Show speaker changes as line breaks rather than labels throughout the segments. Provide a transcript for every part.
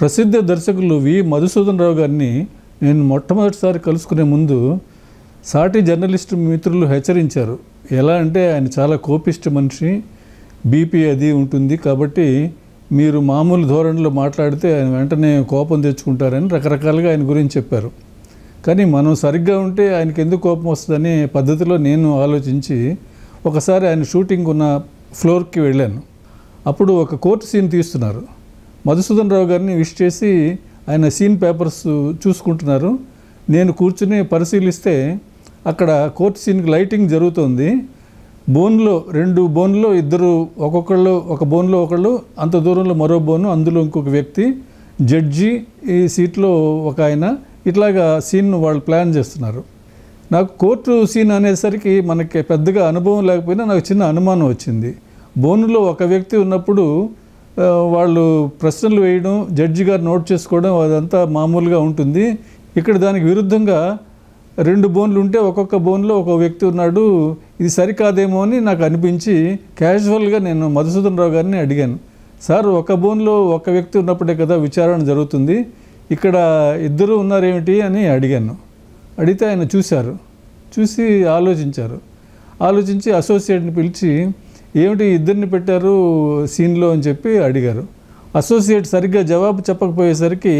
ప్రసిద్ధ దర్శకులు వి మధుసూదన్ రావు గారిని నేను మొట్టమొదటిసారి కలుసుకునే ముందు సాటి జర్నలిస్ట్ మిత్రులు హెచ్చరించారు ఎలా అంటే ఆయన చాలా కోపిష్ట మనిషి బీపీ అది ఉంటుంది కాబట్టి మీరు మామూలు ధోరణిలో మాట్లాడితే ఆయన వెంటనే కోపం తెచ్చుకుంటారని రకరకాలుగా ఆయన గురించి చెప్పారు కానీ మనం సరిగ్గా ఉంటే ఆయనకి ఎందుకు కోపం వస్తుందనే పద్ధతిలో నేను ఆలోచించి ఒకసారి ఆయన షూటింగ్ ఉన్న ఫ్లోర్కి వెళ్ళాను అప్పుడు ఒక కోర్టు సీన్ తీస్తున్నారు మధుసూదన్ రావు గారిని విష్ చేసి ఆయన సీన్ పేపర్స్ చూసుకుంటున్నారు నేను కూర్చుని పరిశీలిస్తే అక్కడ కోర్టు సీన్కి లైటింగ్ జరుగుతుంది బోన్లో రెండు బోన్లో ఇద్దరు ఒక్కొక్కళ్ళు ఒక బోన్లో ఒకళ్ళు అంత దూరంలో మరో బోను అందులో ఇంకొక వ్యక్తి జడ్జి ఈ సీట్లో ఒక ఆయన ఇట్లాగా సీన్ వాళ్ళు ప్లాన్ చేస్తున్నారు నాకు కోర్టు సీన్ అనేసరికి మనకి పెద్దగా అనుభవం లేకపోయినా నాకు చిన్న అనుమానం వచ్చింది బోనులో ఒక వ్యక్తి ఉన్నప్పుడు వాళ్ళు ప్రశ్నలు వేయడం జడ్జి గారు నోట్ చేసుకోవడం అదంతా మామూలుగా ఉంటుంది ఇక్కడ దానికి విరుద్ధంగా రెండు బోన్లు ఉంటే ఒక్కొక్క బోన్లో ఒక వ్యక్తి ఉన్నాడు ఇది సరికాదేమో అని నాకు అనిపించి క్యాజువల్గా నేను మధుసూదన్ రావు గారిని అడిగాను సార్ ఒక బోన్లో ఒక వ్యక్తి ఉన్నప్పుడే కదా విచారణ జరుగుతుంది ఇక్కడ ఇద్దరు ఉన్నారేమిటి అని అడిగాను అడిగితే ఆయన చూశారు చూసి ఆలోచించారు ఆలోచించి అసోసియేట్ని పిలిచి ఏమిటి ఇద్దరిని పెట్టారు సీన్లో అని చెప్పి అడిగారు అసోసియేట్ సరిగ్గా జవాబు చెప్పకపోయేసరికి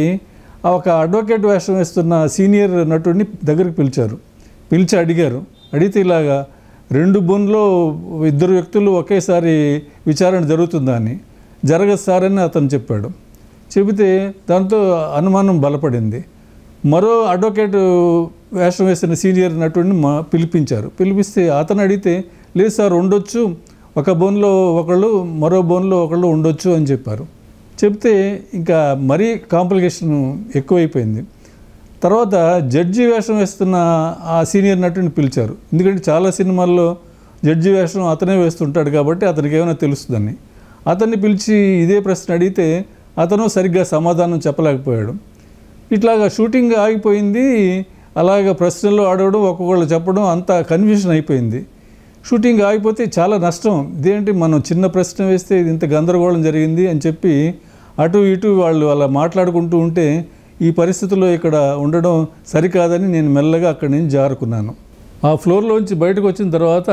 ఒక అడ్వకేట్ వేషం వేస్తున్న సీనియర్ నటుడిని దగ్గరికి పిలిచారు పిలిచి అడిగారు అడిగితే ఇలాగా రెండు బోన్లో ఇద్దరు వ్యక్తులు ఒకేసారి విచారణ జరుగుతుందా అని జరగదు సార్ అని అతను చెప్పాడు చెబితే దాంతో అనుమానం బలపడింది మరో అడ్వకేట్ వేషం వేసిన సీనియర్ నటుడిని మా పిలిపించారు పిలిపిస్తే అతను అడిగితే లేదు సార్ ఉండొచ్చు ఒక బోన్లో ఒకళ్ళు మరో బోన్లో ఒకళ్ళు ఉండొచ్చు అని చెప్పారు చెప్తే ఇంకా మరీ కాంప్లికేషన్ ఎక్కువైపోయింది తర్వాత జడ్జి వేషం వేస్తున్న ఆ సీనియర్ నటుని పిలిచారు ఎందుకంటే చాలా సినిమాల్లో జడ్జి వేషం అతనే వేస్తుంటాడు కాబట్టి అతనికి ఏమైనా తెలుస్తుందని అతన్ని పిలిచి ఇదే ప్రశ్న అడిగితే అతను సరిగ్గా సమాధానం చెప్పలేకపోయాడు ఇట్లాగా షూటింగ్ ఆగిపోయింది అలాగే ప్రశ్నలు ఆడవడం ఒక్కొక్కళ్ళు చెప్పడం అంతా కన్ఫ్యూషన్ అయిపోయింది షూటింగ్ ఆగిపోతే చాలా నష్టం ఇదేంటి మనం చిన్న ప్రశ్న వేస్తే ఇంత గందరగోళం జరిగింది అని చెప్పి అటు ఇటు వాళ్ళు అలా మాట్లాడుకుంటూ ఉంటే ఈ పరిస్థితుల్లో ఇక్కడ ఉండడం సరికాదని నేను మెల్లగా అక్కడి నుంచి జారుకున్నాను ఆ ఫ్లోర్లోంచి బయటకు వచ్చిన తర్వాత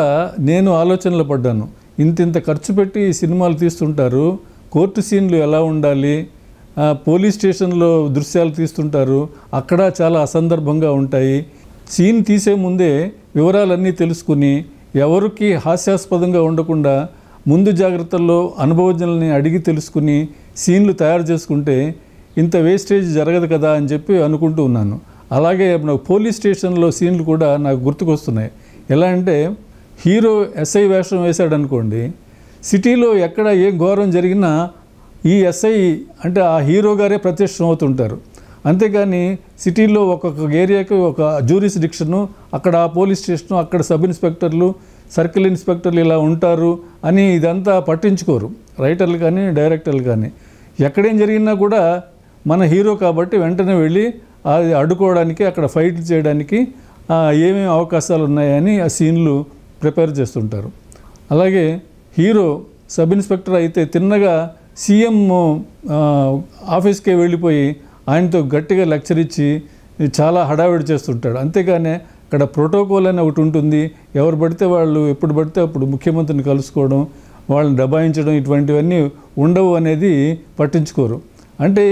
నేను ఆలోచనలు పడ్డాను ఇంత ఇంత ఖర్చు పెట్టి సినిమాలు తీస్తుంటారు కోర్టు సీన్లు ఎలా ఉండాలి పోలీస్ స్టేషన్లో దృశ్యాలు తీస్తుంటారు అక్కడ చాలా అసందర్భంగా ఉంటాయి సీన్ తీసే ముందే వివరాలన్నీ తెలుసుకుని ఎవరికి హాస్యాస్పదంగా ఉండకుండా ముందు జాగ్రత్తల్లో అనుభవజ్ఞులని అడిగి తెలుసుకుని సీన్లు తయారు చేసుకుంటే ఇంత వేస్టేజ్ జరగదు కదా అని చెప్పి అనుకుంటూ ఉన్నాను అలాగే నాకు పోలీస్ స్టేషన్లో సీన్లు కూడా నాకు గుర్తుకొస్తున్నాయి ఎలా అంటే హీరో ఎస్ఐ వేషం వేశాడు అనుకోండి సిటీలో ఎక్కడ ఏ ఘోరం జరిగినా ఈ ఎస్ఐ అంటే ఆ హీరో గారే ప్రత్యక్షం అవుతుంటారు అంతేగాని సిటీలో ఒక్కొక్క ఏరియాకి ఒక జ్యూరిస్ డిక్షను అక్కడ పోలీస్ స్టేషను అక్కడ సబ్ ఇన్స్పెక్టర్లు సర్కిల్ ఇన్స్పెక్టర్లు ఇలా ఉంటారు అని ఇదంతా పట్టించుకోరు రైటర్లు కానీ డైరెక్టర్లు కానీ ఎక్కడేం జరిగినా కూడా మన హీరో కాబట్టి వెంటనే వెళ్ళి అది అడ్డుకోవడానికి అక్కడ ఫైట్ చేయడానికి ఏమేమి అవకాశాలు ఉన్నాయని ఆ సీన్లు ప్రిపేర్ చేస్తుంటారు అలాగే హీరో సబ్ ఇన్స్పెక్టర్ అయితే తిన్నగా సీఎం ఆఫీస్కే వెళ్ళిపోయి ఆయనతో గట్టిగా లెక్చర్ ఇచ్చి చాలా హడావిడి చేస్తుంటాడు అంతేగానే అక్కడ ప్రోటోకాల్ అని ఒకటి ఉంటుంది ఎవరు పడితే వాళ్ళు ఎప్పుడు పడితే అప్పుడు ముఖ్యమంత్రిని కలుసుకోవడం వాళ్ళని దబాయించడం ఇటువంటివన్నీ ఉండవు అనేది పట్టించుకోరు అంటే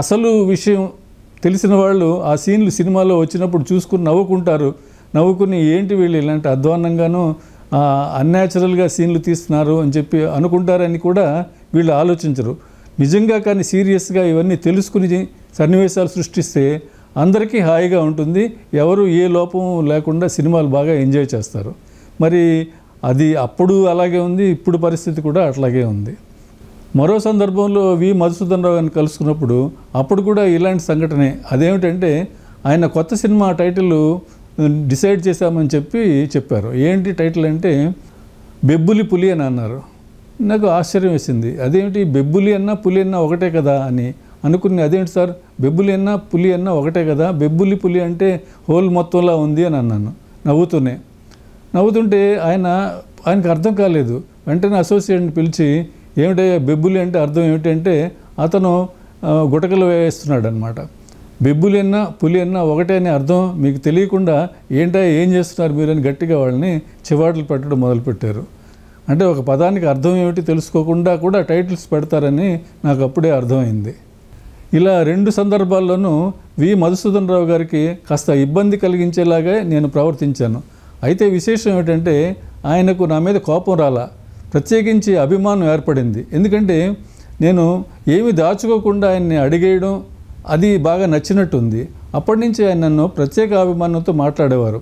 అసలు విషయం తెలిసిన వాళ్ళు ఆ సీన్లు సినిమాలో వచ్చినప్పుడు చూసుకుని నవ్వుకుంటారు నవ్వుకుని ఏంటి వీళ్ళు ఇలాంటి అధ్వాన్నంగానూ అన్యాచురల్గా సీన్లు తీస్తున్నారు అని చెప్పి అనుకుంటారని కూడా వీళ్ళు ఆలోచించరు నిజంగా కానీ సీరియస్గా ఇవన్నీ తెలుసుకుని సన్నివేశాలు సృష్టిస్తే అందరికీ హాయిగా ఉంటుంది ఎవరు ఏ లోపం లేకుండా సినిమాలు బాగా ఎంజాయ్ చేస్తారు మరి అది అప్పుడు అలాగే ఉంది ఇప్పుడు పరిస్థితి కూడా అట్లాగే ఉంది మరో సందర్భంలో వి మధుసూదన్ రావు గారిని కలుసుకున్నప్పుడు అప్పుడు కూడా ఇలాంటి సంఘటనే అదేమిటంటే ఆయన కొత్త సినిమా టైటిల్ డిసైడ్ చేశామని చెప్పి చెప్పారు ఏంటి టైటిల్ అంటే బెబ్బులి పులి అని అన్నారు నాకు ఆశ్చర్యం వేసింది అదేమిటి బెబ్బులి అన్నా పులి అన్నా ఒకటే కదా అని అనుకుని అదేంటి సార్ బెబ్బులి అన్నా పులి అన్నా ఒకటే కదా బెబ్బులి పులి అంటే హోల్ మొత్తంలా ఉంది అని అన్నాను నవ్వుతూనే నవ్వుతుంటే ఆయన ఆయనకు అర్థం కాలేదు వెంటనే అసోసియేట్ని పిలిచి ఏమిటయ్యా బెబ్బులి అంటే అర్థం ఏమిటంటే అతను గుటకలు వేస్తున్నాడు అనమాట బెబ్బులు అన్నా పులి అన్నా ఒకటే అనే అర్థం మీకు తెలియకుండా ఏంటా ఏం చేస్తున్నారు మీరు అని గట్టిగా వాళ్ళని చివాట్లు పెట్టడం మొదలుపెట్టారు అంటే ఒక పదానికి అర్థం ఏమిటి తెలుసుకోకుండా కూడా టైటిల్స్ పెడతారని నాకు అప్పుడే అర్థమైంది ఇలా రెండు సందర్భాల్లోనూ వి మధుసూదన్ రావు గారికి కాస్త ఇబ్బంది కలిగించేలాగా నేను ప్రవర్తించాను అయితే విశేషం ఏమిటంటే ఆయనకు నా మీద కోపం రాలా ప్రత్యేకించి అభిమానం ఏర్పడింది ఎందుకంటే నేను ఏమి దాచుకోకుండా ఆయన్ని అడిగేయడం అది బాగా నచ్చినట్టుంది అప్పటి నుంచి ఆయన నన్ను ప్రత్యేక అభిమానంతో మాట్లాడేవారు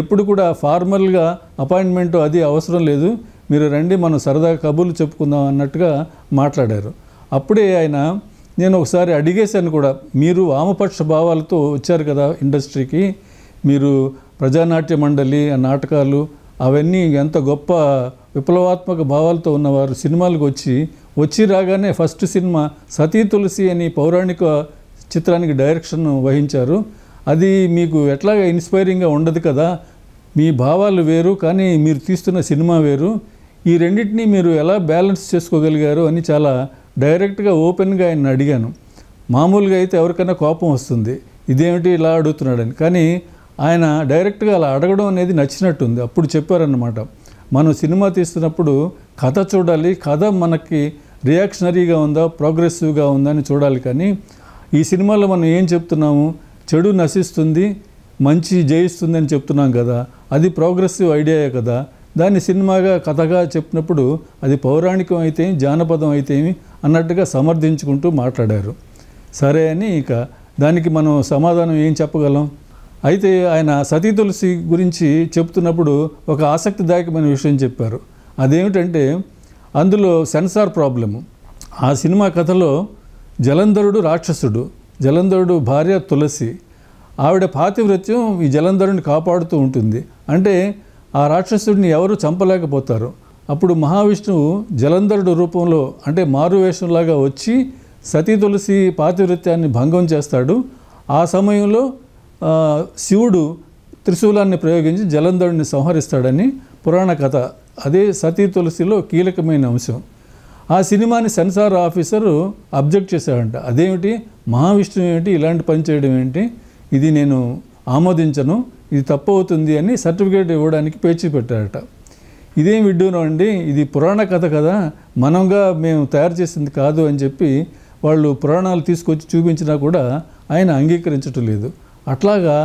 ఎప్పుడు కూడా ఫార్మల్గా అపాయింట్మెంట్ అది అవసరం లేదు మీరు రండి మనం సరదా కబుర్లు చెప్పుకుందాం అన్నట్టుగా మాట్లాడారు అప్పుడే ఆయన నేను ఒకసారి అడిగేశాను కూడా మీరు వామపక్ష భావాలతో వచ్చారు కదా ఇండస్ట్రీకి మీరు ప్రజానాట్య మండలి నాటకాలు అవన్నీ ఎంత గొప్ప విప్లవాత్మక భావాలతో ఉన్నవారు సినిమాలకు వచ్చి వచ్చి రాగానే ఫస్ట్ సినిమా సతీ తులసి అని పౌరాణిక చిత్రానికి డైరెక్షన్ వహించారు అది మీకు ఎట్లాగా ఇన్స్పైరింగ్గా ఉండదు కదా మీ భావాలు వేరు కానీ మీరు తీస్తున్న సినిమా వేరు ఈ రెండింటినీ మీరు ఎలా బ్యాలెన్స్ చేసుకోగలిగారు అని చాలా డైరెక్ట్గా ఓపెన్గా ఆయన అడిగాను మామూలుగా అయితే ఎవరికైనా కోపం వస్తుంది ఇదేమిటి ఇలా అడుగుతున్నాడని కానీ ఆయన డైరెక్ట్గా అలా అడగడం అనేది నచ్చినట్టుంది అప్పుడు చెప్పారన్నమాట మనం సినిమా తీస్తున్నప్పుడు కథ చూడాలి కథ మనకి రియాక్షనరీగా ఉందా ప్రోగ్రెసివ్గా ఉందా అని చూడాలి కానీ ఈ సినిమాలో మనం ఏం చెప్తున్నాము చెడు నశిస్తుంది మంచి జయిస్తుంది అని చెప్తున్నాం కదా అది ప్రోగ్రెసివ్ ఐడియాయే కదా దాన్ని సినిమాగా కథగా చెప్పినప్పుడు అది పౌరాణికం అయితే జానపదం అయితేమి అన్నట్టుగా సమర్థించుకుంటూ మాట్లాడారు సరే అని ఇక దానికి మనం సమాధానం ఏం చెప్పగలం అయితే ఆయన సతీ తులసి గురించి చెప్తున్నప్పుడు ఒక ఆసక్తిదాయకమైన విషయం చెప్పారు అదేమిటంటే అందులో సెన్సార్ ప్రాబ్లము ఆ సినిమా కథలో జలంధరుడు రాక్షసుడు జలంధరుడు భార్య తులసి ఆవిడ పాతివ్రత్యం ఈ జలంధరుని కాపాడుతూ ఉంటుంది అంటే ఆ రాక్షసుడిని ఎవరు చంపలేకపోతారు అప్పుడు మహావిష్ణువు జలంధరుడు రూపంలో అంటే మారువేషంలాగా వచ్చి సతీ తులసి పాతివృత్యాన్ని భంగం చేస్తాడు ఆ సమయంలో శివుడు త్రిశూలాన్ని ప్రయోగించి జలంధరుడిని సంహరిస్తాడని పురాణ కథ అదే సతీ తులసిలో కీలకమైన అంశం ఆ సినిమాని సెన్సార్ ఆఫీసరు అబ్జెక్ట్ చేశాడంట అదేమిటి మహావిష్ణువు ఏమిటి ఇలాంటి పని చేయడం ఏంటి ఇది నేను ఆమోదించను ఇది తప్పు అవుతుంది అని సర్టిఫికేట్ ఇవ్వడానికి పేచీ పెట్టారట ఇదేం విడ్డూరం అండి ఇది పురాణ కథ కదా మనంగా మేము తయారు చేసింది కాదు అని చెప్పి వాళ్ళు పురాణాలు తీసుకొచ్చి చూపించినా కూడా ఆయన అంగీకరించటం లేదు అట్లాగా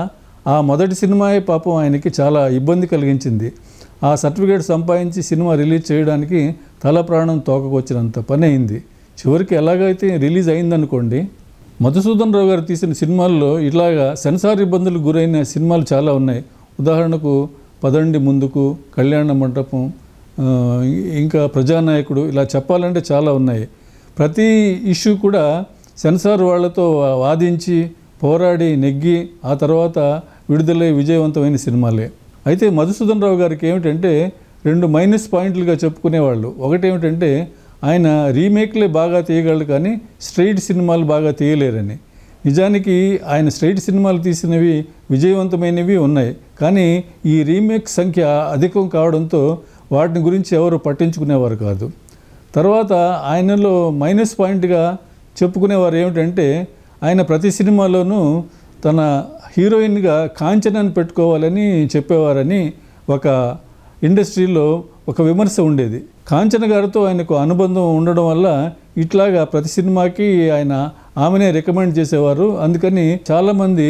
ఆ మొదటి సినిమాయే పాపం ఆయనకి చాలా ఇబ్బంది కలిగించింది ఆ సర్టిఫికేట్ సంపాదించి సినిమా రిలీజ్ చేయడానికి తల ప్రాణం తోకకొచ్చినంత పని అయింది చివరికి ఎలాగైతే రిలీజ్ అయిందనుకోండి మధుసూదన్ రావు గారు తీసిన సినిమాల్లో ఇలాగా సెన్సార్ ఇబ్బందులకు గురైన సినిమాలు చాలా ఉన్నాయి ఉదాహరణకు పదండి ముందుకు కళ్యాణ మండపం ఇంకా ప్రజానాయకుడు ఇలా చెప్పాలంటే చాలా ఉన్నాయి ప్రతి ఇష్యూ కూడా సెన్సార్ వాళ్ళతో వాదించి పోరాడి నెగ్గి ఆ తర్వాత విడుదలై విజయవంతమైన సినిమాలే అయితే మధుసూదన్ రావు గారికి ఏమిటంటే రెండు మైనస్ పాయింట్లుగా చెప్పుకునేవాళ్ళు ఒకటేమిటంటే ఆయన రీమేక్లే బాగా తీయగలడు కానీ స్ట్రైట్ సినిమాలు బాగా తీయలేరని నిజానికి ఆయన స్ట్రైట్ సినిమాలు తీసినవి విజయవంతమైనవి ఉన్నాయి కానీ ఈ రీమేక్ సంఖ్య అధికం కావడంతో వాటిని గురించి ఎవరు పట్టించుకునేవారు కాదు తర్వాత ఆయనలో మైనస్ పాయింట్గా చెప్పుకునేవారు ఏమిటంటే ఆయన ప్రతి సినిమాలోనూ తన హీరోయిన్గా కాంచనాన్ని పెట్టుకోవాలని చెప్పేవారని ఒక ఇండస్ట్రీలో ఒక విమర్శ ఉండేది కాంచన గారితో ఆయనకు అనుబంధం ఉండడం వల్ల ఇట్లాగా ప్రతి సినిమాకి ఆయన ఆమెనే రికమెండ్ చేసేవారు అందుకని చాలామంది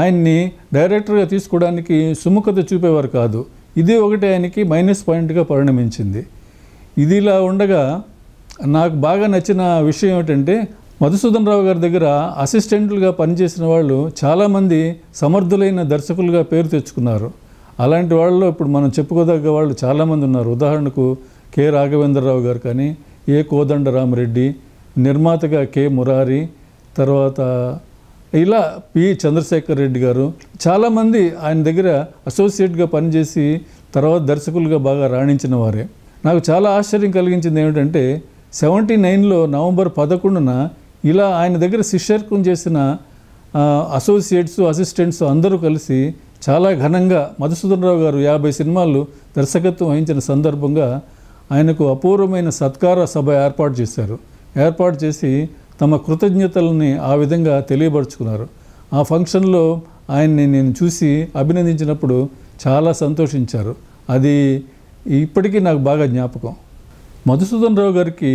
ఆయన్ని డైరెక్టర్గా తీసుకోవడానికి సుముఖత చూపేవారు కాదు ఇది ఒకటి ఆయనకి మైనస్ పాయింట్గా పరిణమించింది ఇది ఇలా ఉండగా నాకు బాగా నచ్చిన విషయం ఏమిటంటే మధుసూదన్ రావు గారి దగ్గర అసిస్టెంట్లుగా పనిచేసిన వాళ్ళు చాలామంది సమర్థులైన దర్శకులుగా పేరు తెచ్చుకున్నారు అలాంటి వాళ్ళలో ఇప్పుడు మనం చెప్పుకోదగ్గ వాళ్ళు చాలామంది ఉన్నారు ఉదాహరణకు కె రాఘవేంద్రరావు గారు కానీ ఏ కోదండరామరెడ్డి నిర్మాతగా కె మురారి తర్వాత ఇలా పి చంద్రశేఖర్ రెడ్డి గారు చాలామంది ఆయన దగ్గర అసోసియేట్గా పనిచేసి తర్వాత దర్శకులుగా బాగా రాణించిన వారే నాకు చాలా ఆశ్చర్యం కలిగించింది ఏమిటంటే సెవెంటీ నైన్లో నవంబర్ పదకొండున ఇలా ఆయన దగ్గర శిష్యర్కం చేసిన అసోసియేట్స్ అసిస్టెంట్స్ అందరూ కలిసి చాలా ఘనంగా మధుసూదనరావు గారు యాభై సినిమాలు దర్శకత్వం వహించిన సందర్భంగా ఆయనకు అపూర్వమైన సత్కార సభ ఏర్పాటు చేశారు ఏర్పాటు చేసి తమ కృతజ్ఞతలని ఆ విధంగా తెలియపరుచుకున్నారు ఆ ఫంక్షన్లో ఆయన్ని నేను చూసి అభినందించినప్పుడు చాలా సంతోషించారు అది ఇప్పటికీ నాకు బాగా జ్ఞాపకం మధుసూదన్ రావు గారికి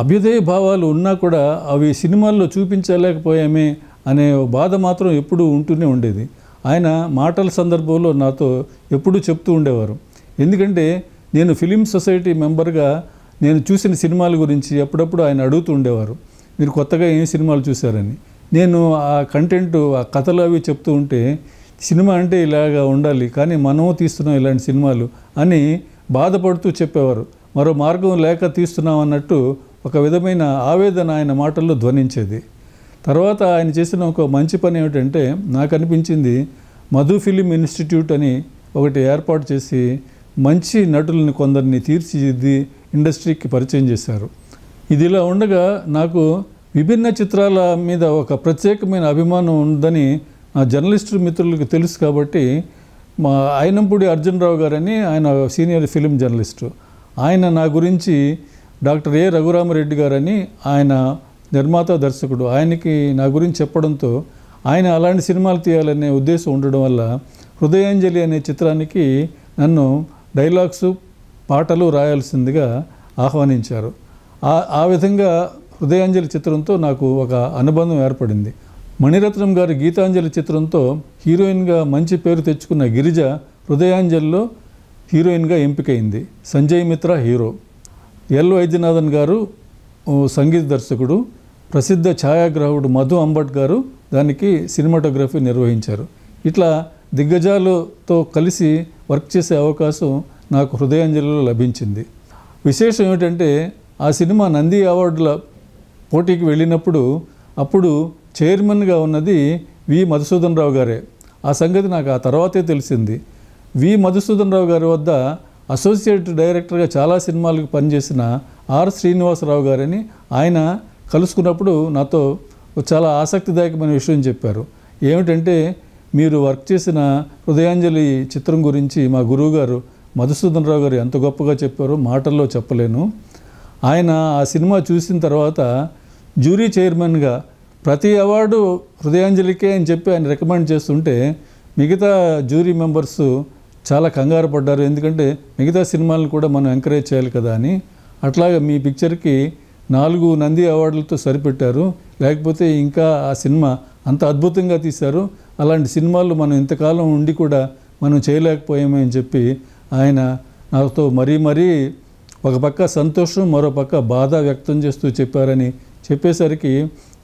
అభ్యుదయ భావాలు ఉన్నా కూడా అవి సినిమాల్లో చూపించలేకపోయామే అనే బాధ మాత్రం ఎప్పుడూ ఉంటూనే ఉండేది ఆయన మాటల సందర్భంలో నాతో ఎప్పుడూ చెప్తూ ఉండేవారు ఎందుకంటే నేను ఫిలిం సొసైటీ మెంబర్గా నేను చూసిన సినిమాల గురించి అప్పుడప్పుడు ఆయన అడుగుతూ ఉండేవారు మీరు కొత్తగా ఏం సినిమాలు చూశారని నేను ఆ కంటెంట్ ఆ కథలు అవి చెప్తూ ఉంటే సినిమా అంటే ఇలాగా ఉండాలి కానీ మనము తీస్తున్నాం ఇలాంటి సినిమాలు అని బాధపడుతూ చెప్పేవారు మరో మార్గం లేక తీస్తున్నాం అన్నట్టు ఒక విధమైన ఆవేదన ఆయన మాటల్లో ధ్వనించేది తర్వాత ఆయన చేసిన ఒక మంచి పని ఏమిటంటే నాకు అనిపించింది మధు ఫిలిం ఇన్స్టిట్యూట్ అని ఒకటి ఏర్పాటు చేసి మంచి నటులను కొందరిని తీర్చిదిద్ది ఇండస్ట్రీకి పరిచయం చేశారు ఇదిలా ఉండగా నాకు విభిన్న చిత్రాల మీద ఒక ప్రత్యేకమైన అభిమానం ఉందని నా జర్నలిస్టు మిత్రులకు తెలుసు కాబట్టి మా అర్జున్ అర్జునరావు గారని ఆయన సీనియర్ ఫిలిం జర్నలిస్టు ఆయన నా గురించి డాక్టర్ ఏ రఘురామరెడ్డి గారని ఆయన నిర్మాత దర్శకుడు ఆయనకి నా గురించి చెప్పడంతో ఆయన అలాంటి సినిమాలు తీయాలనే ఉద్దేశం ఉండడం వల్ల హృదయాంజలి అనే చిత్రానికి నన్ను డైలాగ్స్ పాటలు రాయాల్సిందిగా ఆహ్వానించారు ఆ విధంగా హృదయాంజలి చిత్రంతో నాకు ఒక అనుబంధం ఏర్పడింది మణిరత్నం గారి గీతాంజలి చిత్రంతో హీరోయిన్గా మంచి పేరు తెచ్చుకున్న గిరిజ హృదయాంజలిలో హీరోయిన్గా ఎంపికైంది సంజయ్ మిత్ర హీరో ఎల్ వైద్యనాథన్ గారు సంగీత దర్శకుడు ప్రసిద్ధ ఛాయాగ్రాహకుడు మధు అంబట్ గారు దానికి సినిమాటోగ్రఫీ నిర్వహించారు ఇట్లా దిగ్గజాలతో కలిసి వర్క్ చేసే అవకాశం నాకు హృదయాంజలిలో లభించింది విశేషం ఏమిటంటే ఆ సినిమా నంది అవార్డుల పోటీకి వెళ్ళినప్పుడు అప్పుడు చైర్మన్గా ఉన్నది వి మధుసూదన్ రావు గారే ఆ సంగతి నాకు ఆ తర్వాతే తెలిసింది వి మధుసూదన్ రావు గారి వద్ద అసోసియేట్ డైరెక్టర్గా చాలా సినిమాలకు పనిచేసిన ఆర్ శ్రీనివాసరావు గారని ఆయన కలుసుకున్నప్పుడు నాతో చాలా ఆసక్తిదాయకమైన విషయం చెప్పారు ఏమిటంటే మీరు వర్క్ చేసిన హృదయాంజలి చిత్రం గురించి మా గురువుగారు మధుసూదన్ రావు గారు ఎంత గొప్పగా చెప్పారో మాటల్లో చెప్పలేను ఆయన ఆ సినిమా చూసిన తర్వాత జ్యూరీ చైర్మన్గా ప్రతి అవార్డు హృదయాంజలికే అని చెప్పి ఆయన రికమెండ్ చేస్తుంటే మిగతా జ్యూరీ మెంబర్స్ చాలా కంగారు పడ్డారు ఎందుకంటే మిగతా సినిమాలను కూడా మనం ఎంకరేజ్ చేయాలి కదా అని అట్లాగే మీ పిక్చర్కి నాలుగు నంది అవార్డులతో సరిపెట్టారు లేకపోతే ఇంకా ఆ సినిమా అంత అద్భుతంగా తీశారు అలాంటి సినిమాలు మనం ఇంతకాలం ఉండి కూడా మనం చేయలేకపోయామని చెప్పి ఆయన నాతో మరీ మరీ ఒక పక్క సంతోషం మరో పక్క బాధ వ్యక్తం చేస్తూ చెప్పారని చెప్పేసరికి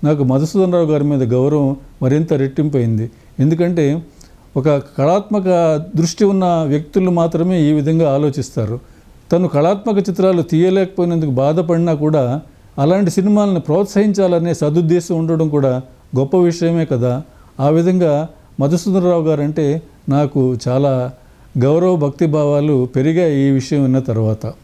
నాకు మధుసూదన్ రావు గారి మీద గౌరవం మరింత రెట్టింపైంది ఎందుకంటే ఒక కళాత్మక దృష్టి ఉన్న వ్యక్తులు మాత్రమే ఈ విధంగా ఆలోచిస్తారు తను కళాత్మక చిత్రాలు తీయలేకపోయినందుకు బాధపడినా కూడా అలాంటి సినిమాలను ప్రోత్సహించాలనే సదుద్దేశం ఉండడం కూడా గొప్ప విషయమే కదా ఆ విధంగా మధుసూదనరావు గారు అంటే నాకు చాలా గౌరవ భక్తిభావాలు పెరిగాయి ఈ విషయం విన్న తర్వాత